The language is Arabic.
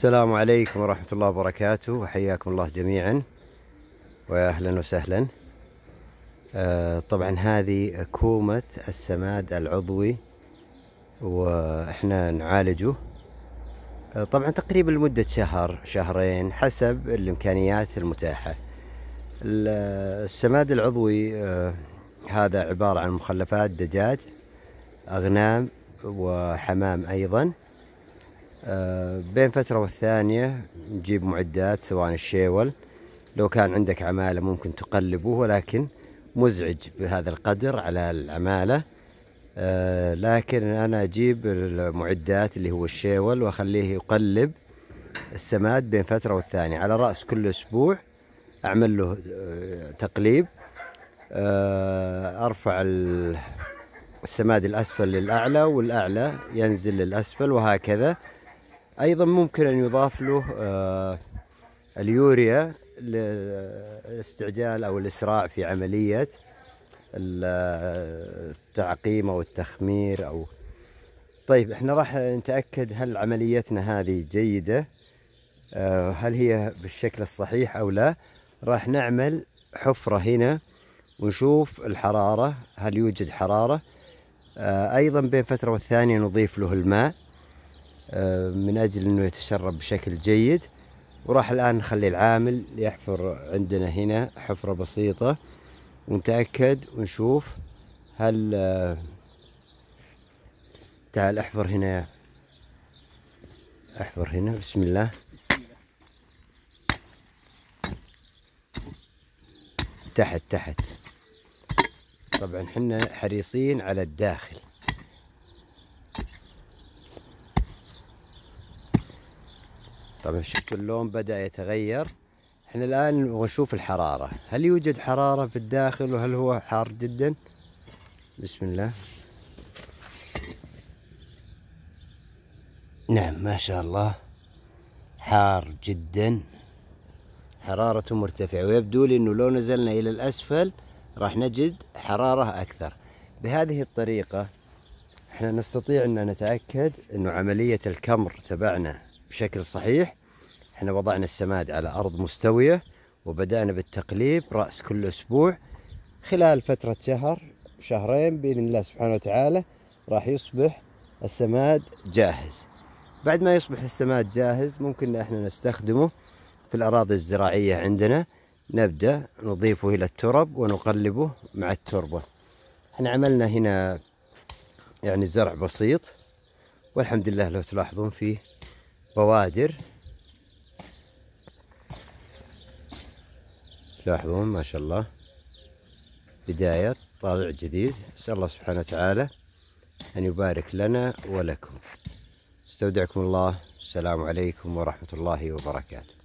السلام عليكم ورحمة الله وبركاته وحياكم الله جميعا وأهلا وسهلا آه، طبعا هذه كومة السماد العضوي وإحنا نعالجه آه، طبعا تقريبا لمدة شهر شهرين حسب الإمكانيات المتاحة السماد العضوي آه، هذا عبارة عن مخلفات دجاج أغنام وحمام أيضا آه، بين فترة والثانية نجيب معدات سواء الشيول لو كان عندك عمالة ممكن تقلبه ولكن مزعج بهذا القدر على العمالة آه، لكن أنا أجيب المعدات اللي هو الشيول وأخليه يقلب السماد بين فترة والثانية على رأس كل أسبوع أعمل له آه، تقليب أرفع السماد الأسفل للأعلى والأعلى ينزل للأسفل وهكذا ايضا ممكن ان يضاف له آه، اليوريا للاستعجال او الاسراع في عمليه التعقيم او التخمير او طيب احنا راح نتاكد هل عمليتنا هذه جيده آه، هل هي بالشكل الصحيح او لا راح نعمل حفره هنا ونشوف الحراره هل يوجد حراره آه، ايضا بين فتره والثانيه نضيف له الماء آه، من أجل أنه يتشرب بشكل جيد وراح الآن نخلي العامل يحفر عندنا هنا حفرة بسيطة ونتأكد ونشوف هل آه، تعال احفر هنا يا احفر هنا بسم الله تحت تحت طبعا حنا حريصين على الداخل طبعا شفتوا اللون بدأ يتغير احنا الآن ونشوف الحرارة هل يوجد حرارة في الداخل وهل هو حار جدا بسم الله نعم ما شاء الله حار جدا حرارته مرتفعة ويبدو لي أنه لو نزلنا إلى الأسفل راح نجد حرارة أكثر بهذه الطريقة احنا نستطيع أن نتأكد أنه عملية الكمر تبعنا بشكل صحيح احنا وضعنا السماد على أرض مستوية وبدأنا بالتقليب رأس كل أسبوع خلال فترة شهر شهرين بإذن الله سبحانه وتعالى راح يصبح السماد جاهز بعد ما يصبح السماد جاهز ممكن احنا نستخدمه في الأراضي الزراعية عندنا نبدأ نضيفه إلى الترب ونقلبه مع التربة احنا عملنا هنا يعني زرع بسيط والحمد لله لو تلاحظون فيه بوادر تلاحظون ما شاء الله بداية طالع جديد أسأل الله سبحانه وتعالى أن يبارك لنا ولكم استودعكم الله السلام عليكم ورحمة الله وبركاته